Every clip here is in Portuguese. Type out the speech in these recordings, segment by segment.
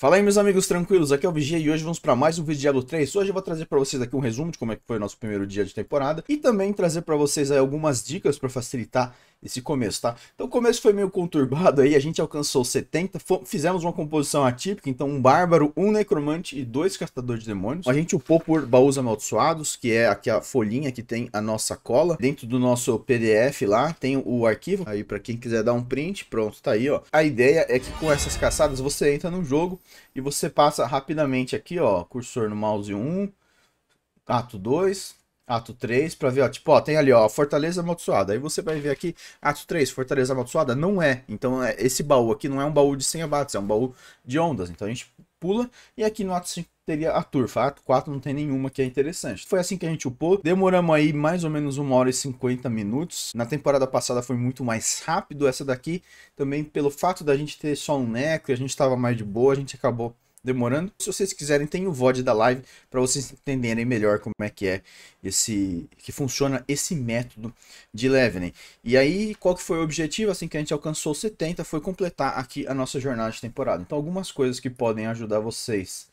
Fala aí meus amigos tranquilos, aqui é o Vigia e hoje vamos para mais um vídeo de Diablo 3. Hoje eu vou trazer para vocês aqui um resumo de como é que foi o nosso primeiro dia de temporada e também trazer para vocês algumas dicas para facilitar esse começo, tá? Então o começo foi meio conturbado aí, a gente alcançou 70, fizemos uma composição atípica, então um bárbaro, um necromante e dois castadores de demônios. A gente upou por baús amaldiçoados, que é aqui a folhinha que tem a nossa cola. Dentro do nosso PDF lá tem o arquivo, aí para quem quiser dar um print, pronto, tá aí, ó. A ideia é que com essas caçadas você entra no jogo e você passa rapidamente aqui, ó, cursor no mouse 1, ato 2, ato 3, para ver, ó, tipo, ó, tem ali, ó, Fortaleza Amaldiçoada. Aí você vai ver aqui, ato 3, Fortaleza Amaldiçoada, não é. Então, é, esse baú aqui não é um baú de 100 abates, é um baú de ondas. Então, a gente pula, e aqui no ato 5 teria a turfa. Ato 4 não tem nenhuma que é interessante. Foi assim que a gente upou. Demoramos aí mais ou menos 1 hora e 50 minutos. Na temporada passada foi muito mais rápido. Essa daqui, também pelo fato da gente ter só um necro, a gente estava mais de boa, a gente acabou demorando. Se vocês quiserem, tem o VOD da live para vocês entenderem melhor como é que é esse que funciona esse método de leavening. E aí, qual que foi o objetivo assim que a gente alcançou 70 foi completar aqui a nossa jornada de temporada. Então, algumas coisas que podem ajudar vocês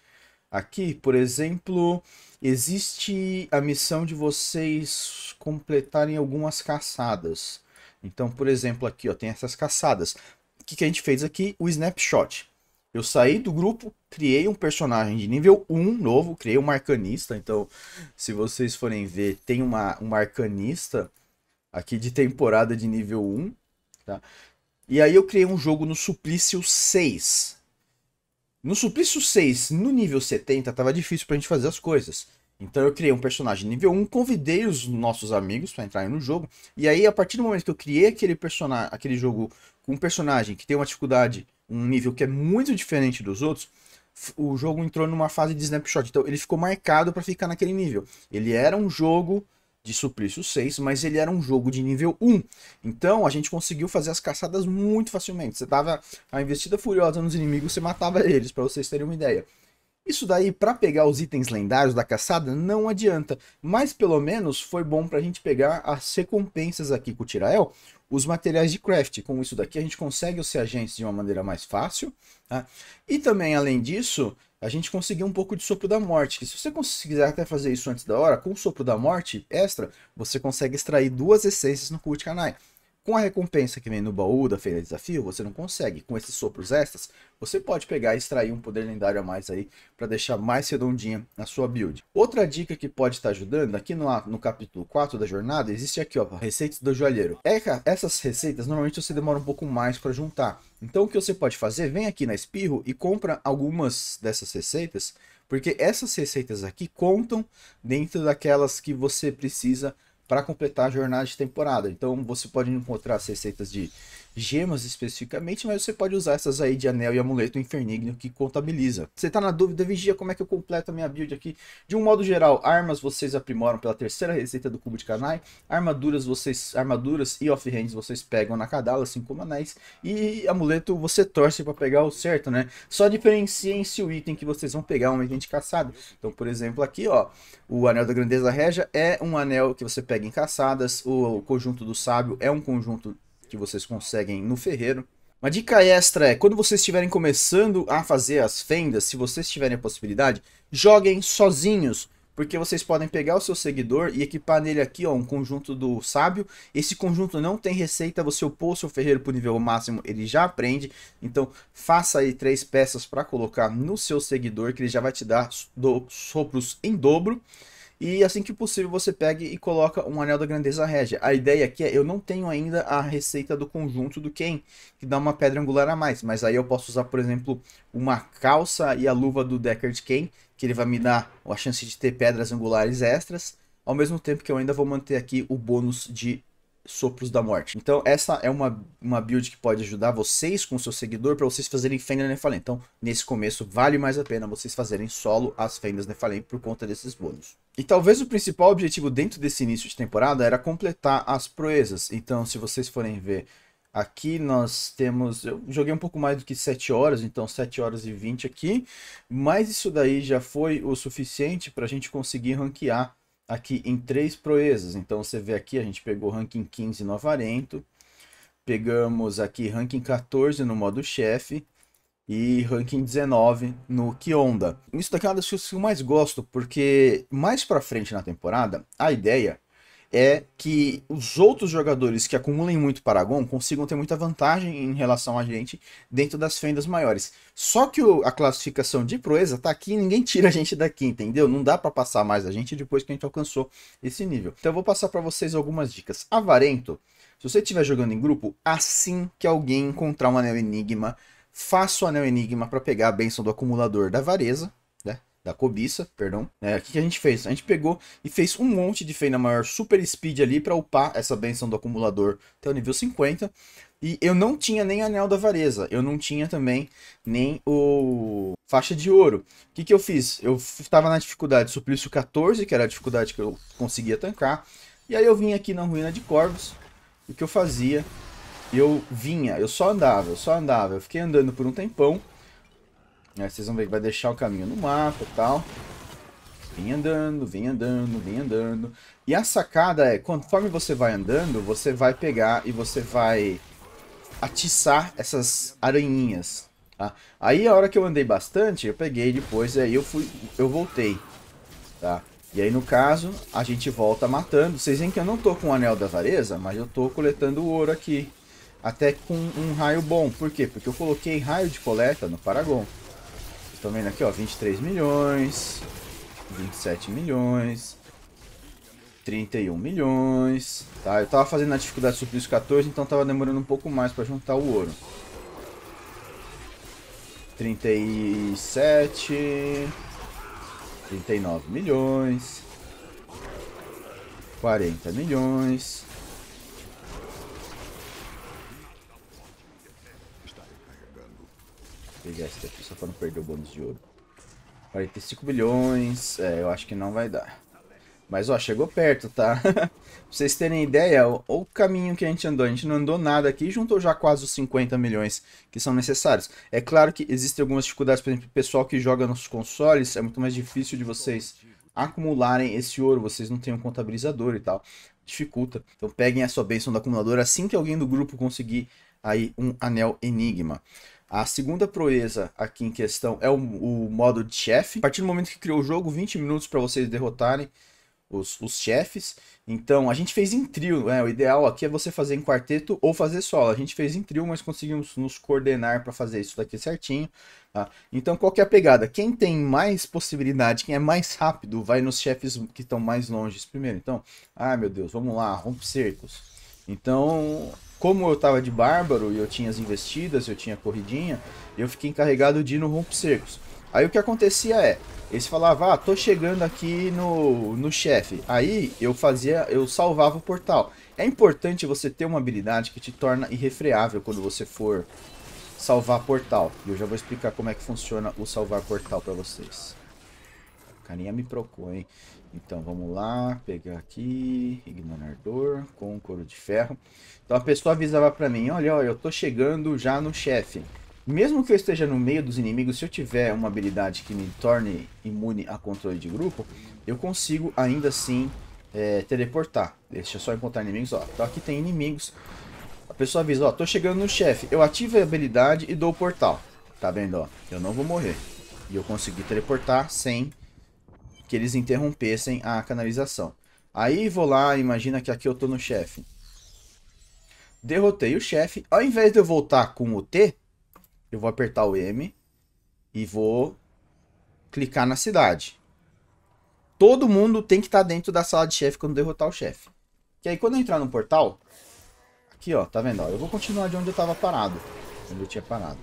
aqui, por exemplo, existe a missão de vocês completarem algumas caçadas. Então, por exemplo, aqui ó, tem essas caçadas. O que, que a gente fez aqui? O snapshot. Eu saí do grupo, criei um personagem de nível 1 novo, criei um arcanista. Então, se vocês forem ver, tem uma, uma arcanista aqui de temporada de nível 1. Tá? E aí eu criei um jogo no Suplício 6. No Suplício 6, no nível 70, tava difícil pra gente fazer as coisas. Então eu criei um personagem nível 1, convidei os nossos amigos para entrarem no jogo. E aí, a partir do momento que eu criei aquele aquele jogo com um personagem que tem uma dificuldade um nível que é muito diferente dos outros, o jogo entrou numa fase de snapshot. Então ele ficou marcado para ficar naquele nível. Ele era um jogo de Suplício 6, mas ele era um jogo de nível 1. Então a gente conseguiu fazer as caçadas muito facilmente. Você dava a investida furiosa nos inimigos, você matava eles, para vocês terem uma ideia. Isso daí, para pegar os itens lendários da caçada, não adianta. Mas pelo menos foi bom para a gente pegar as recompensas aqui com o Tirael, os materiais de craft. Com isso daqui a gente consegue os reagentes de uma maneira mais fácil. Tá? E também, além disso, a gente conseguiu um pouco de sopro da morte. Que se você quiser até fazer isso antes da hora, com o sopro da morte extra, você consegue extrair duas essências no Cult Canai. Com a recompensa que vem no baú da Feira de Desafio, você não consegue. Com esses sopros extras, você pode pegar e extrair um poder lendário a mais aí para deixar mais redondinha a sua build. Outra dica que pode estar tá ajudando, aqui no, no capítulo 4 da jornada, existe aqui ó, receitas do joalheiro. É, essas receitas normalmente você demora um pouco mais para juntar. Então o que você pode fazer, vem aqui na Espirro e compra algumas dessas receitas, porque essas receitas aqui contam dentro daquelas que você precisa para completar a jornada de temporada. Então você pode encontrar as receitas de gemas especificamente, mas você pode usar essas aí de anel e amuleto infernigno que contabiliza. Você tá na dúvida, vigia como é que eu completo a minha build aqui. De um modo geral, armas vocês aprimoram pela terceira receita do cubo de canai, armaduras vocês, armaduras e off-hands vocês pegam na cadala, assim como anéis, e amuleto você torce para pegar o certo, né? Só diferenciem se o item que vocês vão pegar é um item de caçada. Então, por exemplo, aqui, ó, o anel da grandeza regia é um anel que você pega em caçadas, o conjunto do sábio é um conjunto que vocês conseguem no ferreiro. Uma dica extra é, quando vocês estiverem começando a fazer as fendas, se vocês tiverem a possibilidade, joguem sozinhos, porque vocês podem pegar o seu seguidor e equipar nele aqui ó, um conjunto do sábio. Esse conjunto não tem receita, você upou seu ferreiro para o nível máximo, ele já aprende. Então faça aí três peças para colocar no seu seguidor, que ele já vai te dar do, sopros em dobro. E assim que possível você pega e coloca um anel da grandeza régia. A ideia aqui é, eu não tenho ainda a receita do conjunto do Ken, que dá uma pedra angular a mais. Mas aí eu posso usar, por exemplo, uma calça e a luva do Deckard Ken, que ele vai me dar a chance de ter pedras angulares extras. Ao mesmo tempo que eu ainda vou manter aqui o bônus de sopros da morte. Então essa é uma, uma build que pode ajudar vocês com o seu seguidor para vocês fazerem fenda Nefalém. Então nesse começo vale mais a pena vocês fazerem solo as fendas Nefalém por conta desses bônus. E talvez o principal objetivo dentro desse início de temporada era completar as proezas. Então, se vocês forem ver, aqui nós temos. Eu joguei um pouco mais do que 7 horas, então 7 horas e 20 aqui. Mas isso daí já foi o suficiente para a gente conseguir ranquear aqui em três proezas. Então você vê aqui, a gente pegou ranking 15 no Avarento, pegamos aqui ranking 14 no modo chefe, e ranking 19 no Kionda. Isso daqui é uma das coisas que eu mais gosto, porque mais pra frente na temporada, a ideia é que os outros jogadores que acumulem muito Paragon consigam ter muita vantagem em relação a gente dentro das fendas maiores. Só que o, a classificação de proeza tá aqui e ninguém tira a gente daqui, entendeu? Não dá para passar mais a gente depois que a gente alcançou esse nível. Então eu vou passar para vocês algumas dicas. Avarento, se você estiver jogando em grupo, assim que alguém encontrar um anel Enigma, faço o anel enigma para pegar a benção do acumulador da vareza, né? Da cobiça, perdão. É, o que, a gente fez? A gente pegou e fez um monte de feina maior super speed ali para upar essa benção do acumulador até o nível 50. E eu não tinha nem anel da vareza. eu não tinha também nem o faixa de ouro. O que, que eu fiz? Eu estava na dificuldade suplício 14, que era a dificuldade que eu conseguia tancar. E aí eu vim aqui na ruína de corvos. O que eu fazia eu vinha, eu só andava, eu só andava. Eu fiquei andando por um tempão. Aí vocês vão ver que vai deixar o caminho no mapa e tal. Vim andando, vim andando, vim andando. E a sacada é, conforme você vai andando, você vai pegar e você vai atiçar essas aranhinhas. Tá? Aí a hora que eu andei bastante, eu peguei depois e aí eu fui, eu voltei. Tá? E aí, no caso, a gente volta matando. Vocês veem que eu não tô com o Anel da Vareza, mas eu tô coletando ouro aqui até com um raio bom. Por quê? Porque eu coloquei raio de coleta no Paragon. estão vendo aqui, ó, 23 milhões, 27 milhões, 31 milhões, tá? Eu tava fazendo a dificuldade os 14, então tava demorando um pouco mais para juntar o ouro. 37, 39 milhões, 40 milhões, esse daqui, só pra não perder o bônus de ouro. 45 bilhões, é, eu acho que não vai dar. Mas, ó, chegou perto, tá? pra vocês terem ideia, o, o caminho que a gente andou. A gente não andou nada aqui e juntou já quase os 50 milhões que são necessários. É claro que existem algumas dificuldades, por exemplo, o pessoal que joga nos consoles, é muito mais difícil de vocês acumularem esse ouro, vocês não têm um contabilizador e tal. Dificulta. Então peguem a sua bênção do acumulador assim que alguém do grupo conseguir aí um anel enigma. A segunda proeza aqui em questão é o, o modo de chefe. A partir do momento que criou o jogo, 20 minutos para vocês derrotarem os, os, chefes. Então, a gente fez em trio, né? O ideal aqui é você fazer em quarteto ou fazer solo. A gente fez em trio, mas conseguimos nos coordenar para fazer isso daqui certinho. Tá? Então, qual que é a pegada? Quem tem mais possibilidade, quem é mais rápido, vai nos chefes que estão mais longe primeiro. Então, ah, meu Deus, vamos lá, rompe cercos. Então, como eu tava de bárbaro e eu tinha as investidas, eu tinha a corridinha, eu fiquei encarregado de ir no rompe-cercos. Aí o que acontecia é, eles falavam, ah, tô chegando aqui no, no chefe. Aí eu fazia, eu salvava o portal. É importante você ter uma habilidade que te torna irrefreável quando você for salvar portal. E eu já vou explicar como é que funciona o salvar portal pra vocês. O carinha me procura, hein? Então vamos lá, pegar aqui, ignorar dor com couro de ferro. Então a pessoa avisava para mim, olha, olha, eu tô chegando já no chefe. Mesmo que eu esteja no meio dos inimigos, se eu tiver uma habilidade que me torne imune a controle de grupo, eu consigo ainda assim é, teleportar. Deixa eu só encontrar inimigos, ó. Então aqui tem inimigos. A pessoa avisa, ó, tô chegando no chefe. Eu ativo a habilidade e dou o portal. Tá vendo, ó? Eu não vou morrer. E eu consegui teleportar sem que eles interrompessem a canalização. Aí vou lá, imagina que aqui eu tô no chefe. Derrotei o chefe. Ao invés de eu voltar com o T, eu vou apertar o M e vou clicar na cidade. Todo mundo tem que estar tá dentro da sala de chefe quando derrotar o chefe. Que aí quando eu entrar no portal, aqui ó, tá vendo? Ó, eu vou continuar de onde eu tava parado, onde eu tinha parado.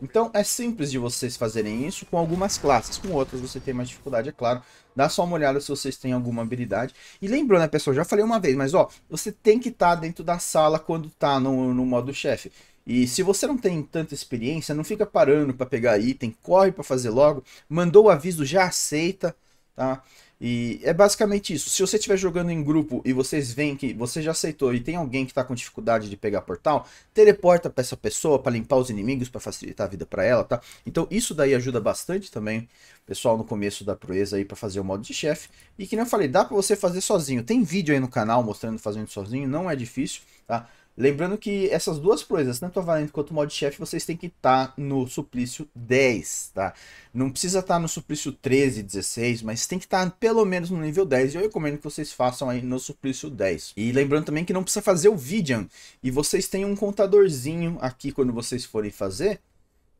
Então é simples de vocês fazerem isso com algumas classes, com outras você tem mais dificuldade, é claro. Dá só uma olhada se vocês têm alguma habilidade. E lembrando, né, pessoal, já falei uma vez, mas ó, você tem que estar tá dentro da sala quando tá no, no modo chefe. E se você não tem tanta experiência, não fica parando para pegar item, corre para fazer logo, mandou o aviso, já aceita, tá? E é basicamente isso. Se você estiver jogando em grupo e vocês veem que você já aceitou e tem alguém que está com dificuldade de pegar portal, teleporta para essa pessoa para limpar os inimigos, para facilitar a vida para ela, tá? Então isso daí ajuda bastante também, pessoal, no começo da proeza aí para fazer o modo de chefe. E que nem eu falei, dá para você fazer sozinho. Tem vídeo aí no canal mostrando fazendo sozinho, não é difícil, tá? Lembrando que essas duas proezas, tanto a valente quanto o mod chefe, vocês têm que estar tá no suplício 10, tá? Não precisa estar tá no suplício 13, 16, mas tem que estar tá pelo menos no nível 10. E eu recomendo que vocês façam aí no suplício 10. E lembrando também que não precisa fazer o Vidian. E vocês têm um contadorzinho aqui quando vocês forem fazer.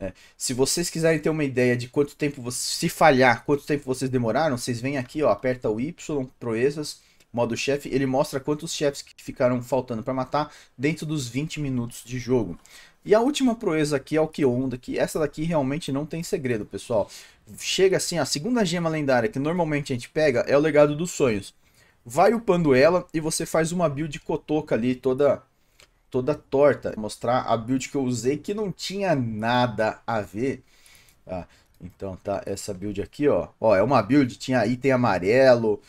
É. Se vocês quiserem ter uma ideia de quanto tempo, você, se falhar, quanto tempo vocês demoraram, vocês vêm aqui, ó, aperta o Y, proezas, modo chefe, ele mostra quantos chefes que ficaram faltando para matar dentro dos 20 minutos de jogo. E a última proeza aqui é o que onda, que essa daqui realmente não tem segredo, pessoal. Chega assim, a segunda gema lendária que normalmente a gente pega é o legado dos sonhos. Vai upando ela e você faz uma build cotoca ali toda toda torta. Vou mostrar a build que eu usei que não tinha nada a ver. ah Então tá, essa build aqui, ó. Ó, é uma build, tinha item amarelo,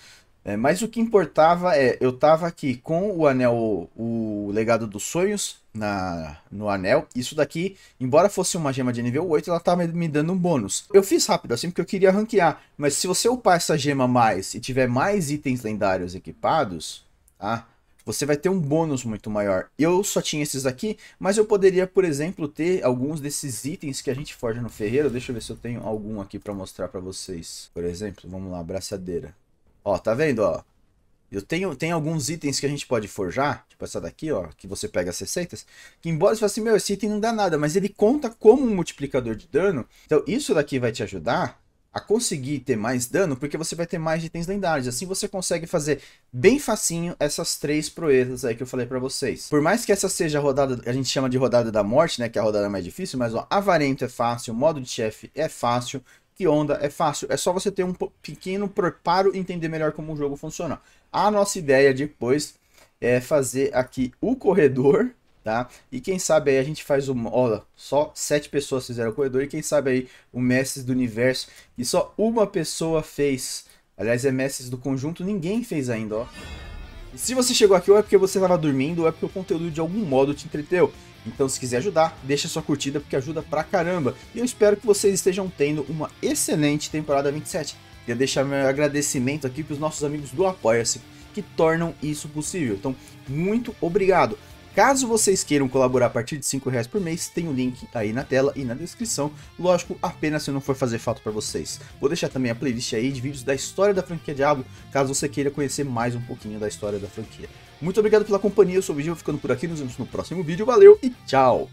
é, mas o que importava é, eu estava aqui com o anel, o legado dos sonhos na, no anel. Isso daqui, embora fosse uma gema de nível 8, ela estava me dando um bônus. Eu fiz rápido assim porque eu queria ranquear, mas se você upar essa gema mais e tiver mais itens lendários equipados, tá? Você vai ter um bônus muito maior. Eu só tinha esses aqui, mas eu poderia, por exemplo, ter alguns desses itens que a gente forja no ferreiro. Deixa eu ver se eu tenho algum aqui para mostrar para vocês. Por exemplo, vamos lá, abraçadeira. Ó, tá vendo, ó? Eu tenho, tem alguns itens que a gente pode forjar, tipo essa daqui, ó, que você pega as receitas, que embora você fale assim, meu, esse item não dá nada, mas ele conta como um multiplicador de dano. Então isso daqui vai te ajudar a conseguir ter mais dano, porque você vai ter mais itens lendários. Assim você consegue fazer bem facinho essas três proezas aí que eu falei para vocês. Por mais que essa seja a rodada, a gente chama de rodada da morte, né, que é a rodada mais difícil, mas ó, avarento é fácil, modo de chefe é fácil, que onda, é fácil, é só você ter um pequeno preparo e entender melhor como o jogo funciona. A nossa ideia depois é fazer aqui o corredor, tá? E quem sabe aí a gente faz o olha, só sete pessoas fizeram o corredor e quem sabe aí o Mestres do Universo e só uma pessoa fez. Aliás, é Mestres do Conjunto, ninguém fez ainda, ó. E se você chegou aqui ou é porque você estava dormindo ou é porque o conteúdo de algum modo te entreteu. Então, se quiser ajudar, deixa sua curtida porque ajuda pra caramba. E eu espero que vocês estejam tendo uma excelente temporada 27. Queria deixar meu agradecimento aqui para os nossos amigos do Apoia-se que tornam isso possível. Então, muito obrigado. Caso vocês queiram colaborar a partir de R$ reais por mês, tem o um link aí na tela e na descrição. Lógico, apenas se não for fazer falta para vocês. Vou deixar também a playlist aí de vídeos da história da franquia Diablo, caso você queira conhecer mais um pouquinho da história da franquia. Muito obrigado pela companhia, eu sou o Vigil, ficando por aqui, nos vemos no próximo vídeo, valeu e tchau!